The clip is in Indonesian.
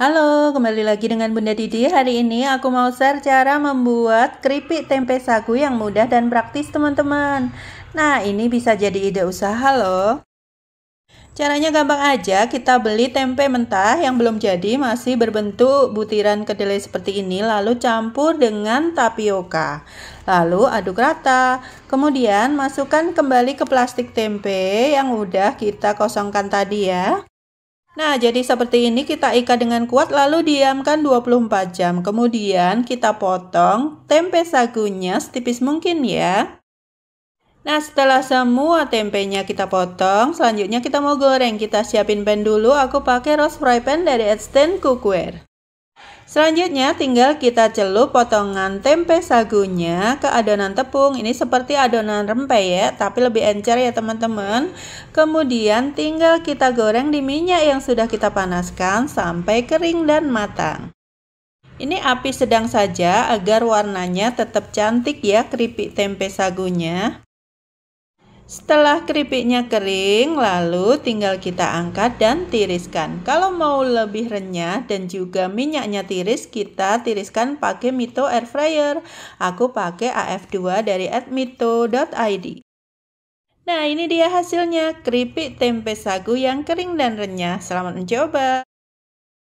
Halo, kembali lagi dengan Bunda Didi. Hari ini aku mau share cara membuat keripik tempe sagu yang mudah dan praktis, teman-teman. Nah, ini bisa jadi ide usaha loh. Caranya gampang aja, kita beli tempe mentah yang belum jadi masih berbentuk butiran kedelai seperti ini lalu campur dengan tapioka. Lalu aduk rata. Kemudian masukkan kembali ke plastik tempe yang udah kita kosongkan tadi ya. Nah, jadi seperti ini kita ikat dengan kuat lalu diamkan 24 jam. Kemudian kita potong tempe sagunya setipis mungkin ya. Nah, setelah semua tempenya kita potong, selanjutnya kita mau goreng. Kita siapin pan dulu. Aku pakai roast fry pan dari Edstein Cookware. Selanjutnya tinggal kita celup potongan tempe sagunya ke adonan tepung. Ini seperti adonan rempeyek ya, tapi lebih encer ya teman-teman. Kemudian tinggal kita goreng di minyak yang sudah kita panaskan sampai kering dan matang. Ini api sedang saja agar warnanya tetap cantik ya keripik tempe sagunya. Setelah keripiknya kering, lalu tinggal kita angkat dan tiriskan. Kalau mau lebih renyah dan juga minyaknya tiris, kita tiriskan pakai Mito air fryer. Aku pakai AF2 dari admito.id. Nah, ini dia hasilnya keripik tempe sagu yang kering dan renyah. Selamat mencoba.